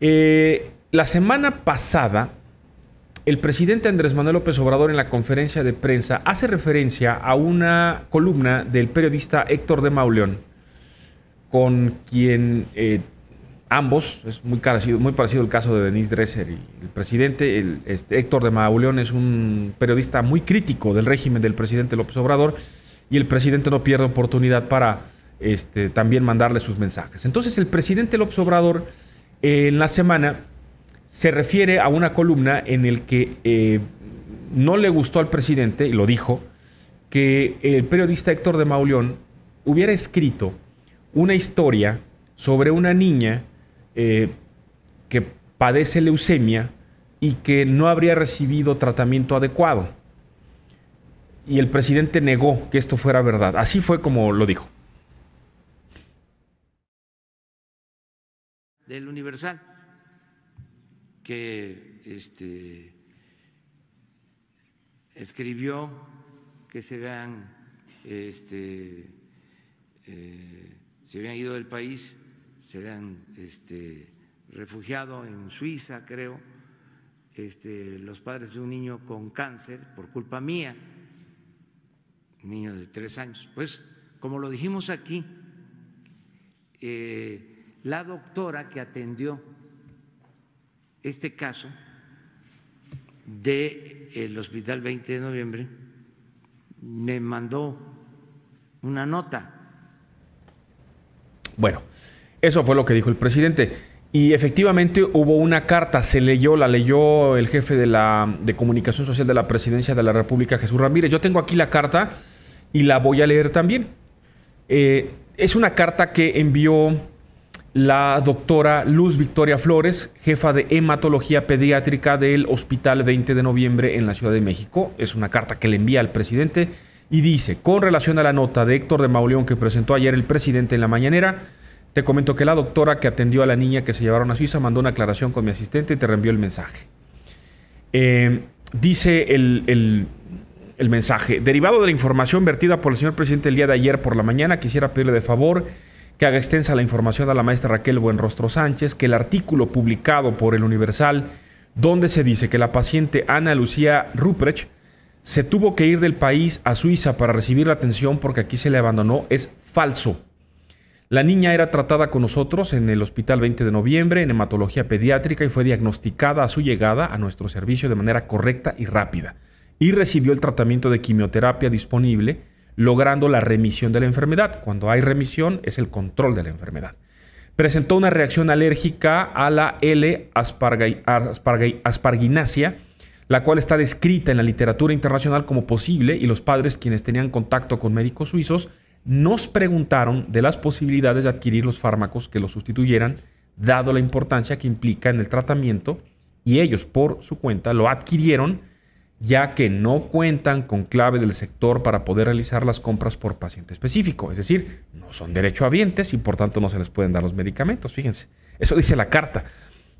Eh, la semana pasada, el presidente Andrés Manuel López Obrador en la conferencia de prensa hace referencia a una columna del periodista Héctor de Mauleón, con quien eh, ambos, es muy parecido, el caso de Denise Dresser y el presidente, este, Héctor de Mauleón es un periodista muy crítico del régimen del presidente López Obrador y el presidente no pierde oportunidad para este, también mandarle sus mensajes. Entonces el presidente López Obrador en la semana se refiere a una columna en el que eh, no le gustó al presidente, y lo dijo, que el periodista Héctor de Mauleón hubiera escrito una historia sobre una niña eh, que padece leucemia y que no habría recibido tratamiento adecuado. Y el presidente negó que esto fuera verdad. Así fue como lo dijo. del Universal, que este, escribió que se habían, este, eh, se habían ido del país, se habían este, refugiado en Suiza, creo, este, los padres de un niño con cáncer por culpa mía, niño de tres años. Pues, como lo dijimos aquí, eh, la doctora que atendió este caso del eh, hospital 20 de noviembre me mandó una nota. Bueno, eso fue lo que dijo el presidente. Y efectivamente hubo una carta, se leyó, la leyó el jefe de, la, de comunicación social de la presidencia de la República, Jesús Ramírez. Yo tengo aquí la carta y la voy a leer también. Eh, es una carta que envió la doctora Luz Victoria Flores, jefa de hematología pediátrica del Hospital 20 de Noviembre en la Ciudad de México. Es una carta que le envía al presidente y dice, con relación a la nota de Héctor de Mauleón que presentó ayer el presidente en la mañanera, te comento que la doctora que atendió a la niña que se llevaron a Suiza mandó una aclaración con mi asistente y te reenvió el mensaje. Eh, dice el, el mensaje, derivado de la información vertida por el señor presidente el día de ayer por la mañana, quisiera pedirle de favor que haga extensa la información a la maestra Raquel Buenrostro Sánchez que el artículo publicado por el Universal, donde se dice que la paciente Ana Lucía Ruprecht se tuvo que ir del país a Suiza para recibir la atención porque aquí se le abandonó, es falso. La niña era tratada con nosotros en el Hospital 20 de Noviembre en hematología pediátrica y fue diagnosticada a su llegada a nuestro servicio de manera correcta y rápida y recibió el tratamiento de quimioterapia disponible logrando la remisión de la enfermedad. Cuando hay remisión es el control de la enfermedad. Presentó una reacción alérgica a la L-asparginasia, la cual está descrita en la literatura internacional como posible y los padres quienes tenían contacto con médicos suizos nos preguntaron de las posibilidades de adquirir los fármacos que los sustituyeran, dado la importancia que implica en el tratamiento, y ellos por su cuenta lo adquirieron ya que no cuentan con clave del sector para poder realizar las compras por paciente específico. Es decir, no son derechohabientes y por tanto no se les pueden dar los medicamentos. Fíjense, eso dice la carta.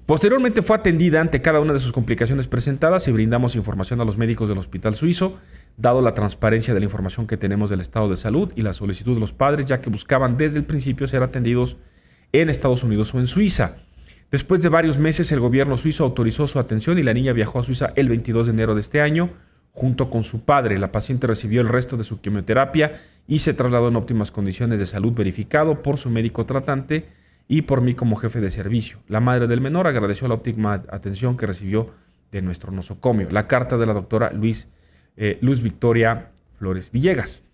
Posteriormente fue atendida ante cada una de sus complicaciones presentadas y brindamos información a los médicos del Hospital Suizo, dado la transparencia de la información que tenemos del estado de salud y la solicitud de los padres, ya que buscaban desde el principio ser atendidos en Estados Unidos o en Suiza. Después de varios meses, el gobierno suizo autorizó su atención y la niña viajó a Suiza el 22 de enero de este año junto con su padre. La paciente recibió el resto de su quimioterapia y se trasladó en óptimas condiciones de salud verificado por su médico tratante y por mí como jefe de servicio. La madre del menor agradeció la óptima atención que recibió de nuestro nosocomio. La carta de la doctora Luis, eh, Luz Victoria Flores Villegas.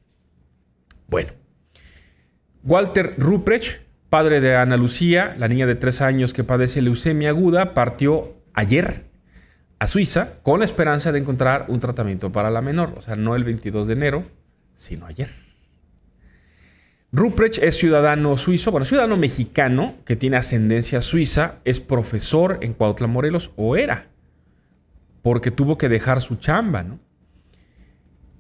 Bueno, Walter Ruprecht padre de Ana Lucía, la niña de tres años que padece leucemia aguda, partió ayer a Suiza con la esperanza de encontrar un tratamiento para la menor. O sea, no el 22 de enero, sino ayer. Ruprecht es ciudadano suizo, bueno, ciudadano mexicano que tiene ascendencia suiza, es profesor en Cuautla Morelos, o era, porque tuvo que dejar su chamba, ¿no?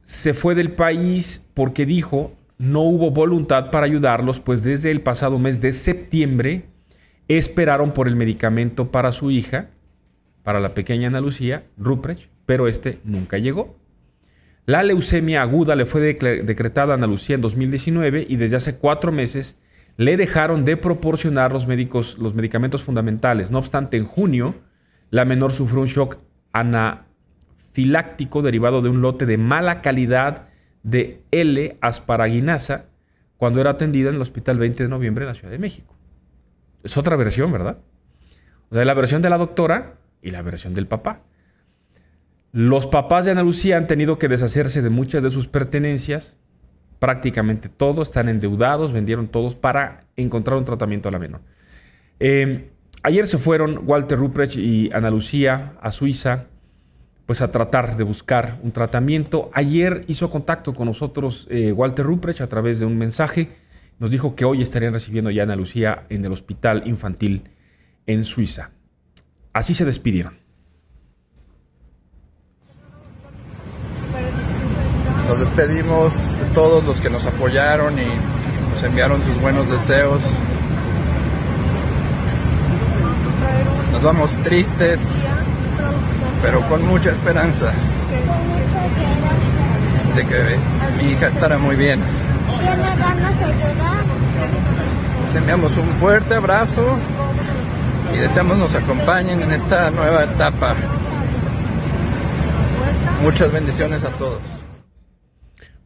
Se fue del país porque dijo no hubo voluntad para ayudarlos, pues desde el pasado mes de septiembre esperaron por el medicamento para su hija, para la pequeña Ana Lucía, Ruprecht, pero este nunca llegó. La leucemia aguda le fue decretada a Ana Lucía en 2019 y desde hace cuatro meses le dejaron de proporcionar los, médicos, los medicamentos fundamentales. No obstante, en junio, la menor sufrió un shock anafiláctico derivado de un lote de mala calidad de L. asparaginasa cuando era atendida en el Hospital 20 de Noviembre en la Ciudad de México. Es otra versión, ¿verdad? O sea, la versión de la doctora y la versión del papá. Los papás de Ana Lucía han tenido que deshacerse de muchas de sus pertenencias, prácticamente todos están endeudados, vendieron todos para encontrar un tratamiento a la menor. Eh, ayer se fueron Walter Ruprecht y Ana Lucía a Suiza pues a tratar de buscar un tratamiento. Ayer hizo contacto con nosotros eh, Walter Ruprecht a través de un mensaje. Nos dijo que hoy estarían recibiendo ya a Ana Lucía en el Hospital Infantil en Suiza. Así se despidieron. Nos despedimos de todos los que nos apoyaron y nos enviaron sus buenos deseos. Nos vamos tristes, pero con mucha esperanza de que mi hija estará muy bien. Les Enviamos un fuerte abrazo y deseamos nos acompañen en esta nueva etapa. Muchas bendiciones a todos.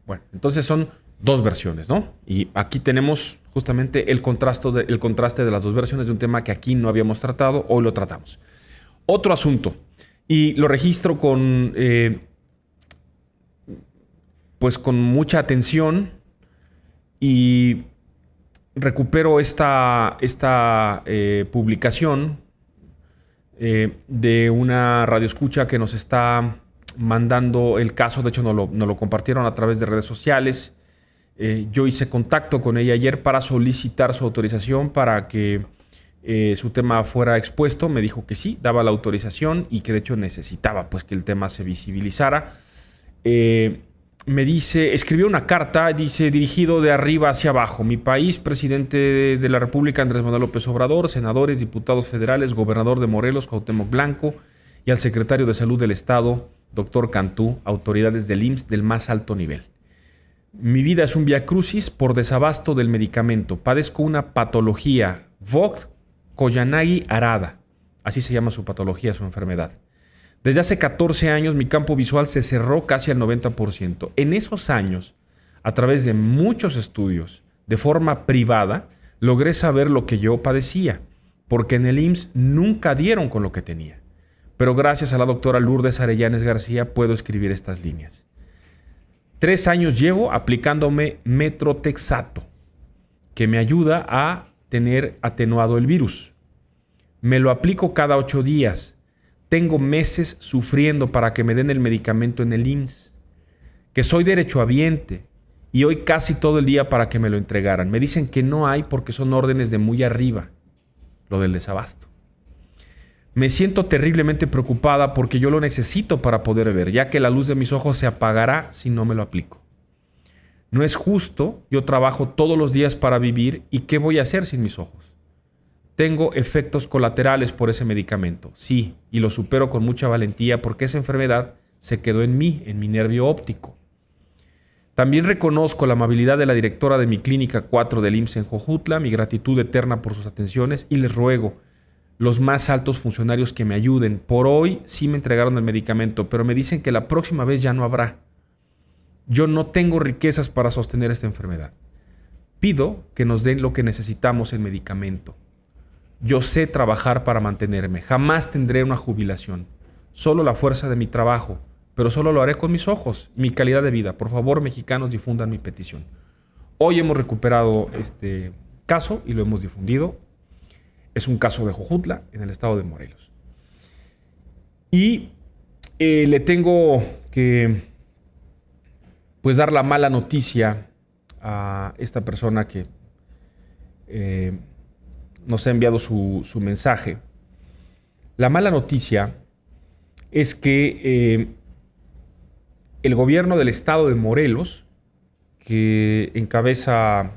Bueno, entonces son dos versiones, ¿no? Y aquí tenemos justamente el, contraste el contraste de las dos versiones de un tema que aquí no habíamos tratado, hoy lo tratamos. Otro asunto, y lo registro con, eh, pues con mucha atención y recupero esta, esta eh, publicación eh, de una radioescucha que nos está mandando el caso, de hecho nos lo compartieron a través de redes sociales. yo hice contacto con ella ayer para solicitar su autorización para que eh, su tema fuera expuesto, me dijo que sí, daba la autorización y que de hecho necesitaba pues que el tema se visibilizara. Eh, me dice, escribió una carta, dice, dirigido de arriba hacia abajo. Mi país, presidente de la República, Andrés Manuel López Obrador, senadores, diputados federales, gobernador de Morelos, Cuauhtémoc Blanco, y al secretario de Salud del Estado, doctor Cantú, autoridades del IMSS del más alto nivel. Mi vida es un via crucis por desabasto del medicamento. Padezco una patología Vogt Koyanagi Arada. Así se llama su patología, su enfermedad. Desde hace 14 años mi campo visual se cerró casi al 90%. En esos años, a través de muchos estudios, de forma privada, logré saber lo que yo padecía, porque en el IMSS nunca dieron con lo que tenía. Pero gracias a la doctora Lourdes Arellanes García puedo escribir estas líneas. Tres años llevo aplicándome metrotexato, que me ayuda a tener atenuado el virus. Me lo aplico cada ocho días. Tengo meses sufriendo para que me den el medicamento en el IMSS. Que soy derechohabiente y hoy casi todo el día para que me lo entregaran. Me dicen que no hay porque son órdenes de muy arriba, lo del desabasto. Me siento terriblemente preocupada porque yo lo necesito para poder ver, ya que la luz de mis ojos se apagará si no me lo aplico. No es justo, yo trabajo todos los días para vivir y ¿qué voy a hacer sin mis ojos? Tengo efectos colaterales por ese medicamento, sí, y lo supero con mucha valentía porque esa enfermedad se quedó en mí, en mi nervio óptico. También reconozco la amabilidad de la directora de mi clínica 4 del IMSS en Jojutla, mi gratitud eterna por sus atenciones y les ruego los más altos funcionarios que me ayuden. Por hoy sí me entregaron el medicamento, pero me dicen que la próxima vez ya no habrá yo no tengo riquezas para sostener esta enfermedad. Pido que nos den lo que necesitamos en medicamento. Yo sé trabajar para mantenerme. Jamás tendré una jubilación. Solo la fuerza de mi trabajo. Pero solo lo haré con mis ojos, mi calidad de vida. Por favor, mexicanos, difundan mi petición. Hoy hemos recuperado este caso y lo hemos difundido. Es un caso de Jujutla, en el estado de Morelos. Y eh, le tengo que pues dar la mala noticia a esta persona que eh, nos ha enviado su, mensaje. La mala noticia es que eh, el gobierno del estado de Morelos, que encabeza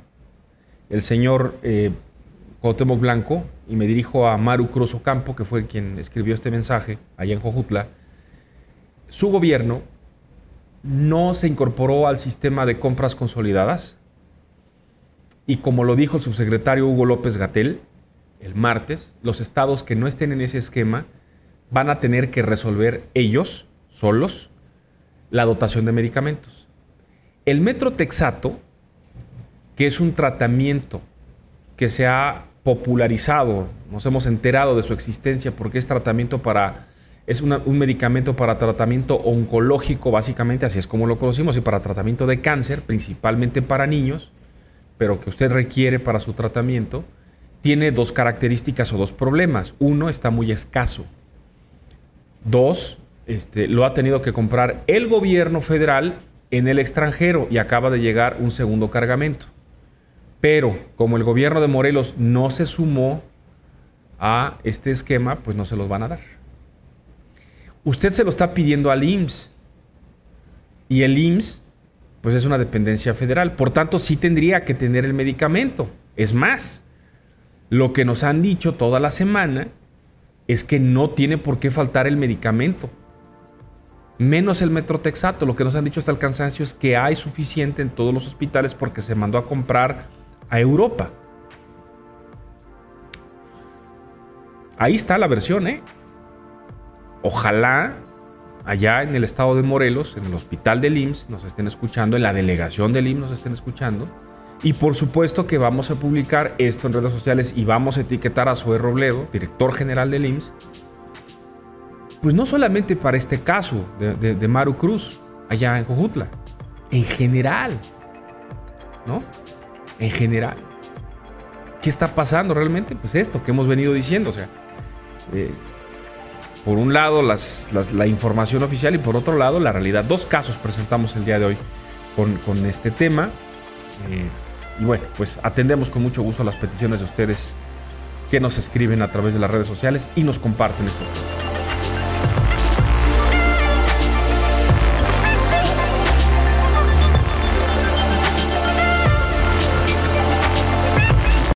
el señor eh, Blanco, y me dirijo a Maru Cruz Ocampo, que fue quien escribió este mensaje allá en Jojutla, su gobierno no se incorporó al sistema de compras consolidadas. Y como lo dijo el subsecretario Hugo López Gatel el martes, los estados que no estén en ese esquema van a tener que resolver ellos, solos, la dotación de medicamentos. El metro texato que es un tratamiento que se ha popularizado, nos hemos enterado de su existencia porque es tratamiento para es un medicamento para tratamiento oncológico, básicamente, así es como lo conocimos, y para tratamiento de cáncer, principalmente para niños, pero que usted requiere para su tratamiento, tiene dos características o dos problemas. Uno, está muy escaso. Dos, este, lo ha tenido que comprar el gobierno federal en el extranjero y acaba de llegar un segundo cargamento. Pero como el gobierno de Morelos no se sumó a este esquema, pues no se los van a dar usted se lo está pidiendo al IMSS. Y el IMSS, pues es una dependencia federal. Por tanto, sí tendría que tener el medicamento. Es más, lo que nos han dicho toda la semana es que no tiene por qué faltar el medicamento. Menos el metrotexato. Lo que nos han dicho hasta el cansancio es que hay suficiente en todos los hospitales porque se mandó a comprar a Europa. Ahí está la versión, ¿eh? Ojalá allá en el estado de Morelos, en el hospital del IMSS, nos estén escuchando, en la delegación del IMSS nos estén escuchando. Y por supuesto que vamos a publicar esto en redes sociales y vamos a etiquetar a Zoe Robledo, director general del IMSS, pues no solamente para este caso de, Maru Cruz, allá en Cojutla, en general, ¿no? En general. ¿Qué está pasando realmente? Pues esto que hemos venido diciendo, o sea, eh, por un lado la información oficial y por otro lado la realidad. Dos casos presentamos el día de hoy con, este tema. Eh, y bueno, pues atendemos con mucho gusto las peticiones de ustedes que nos escriben a través de las redes sociales y nos comparten esto.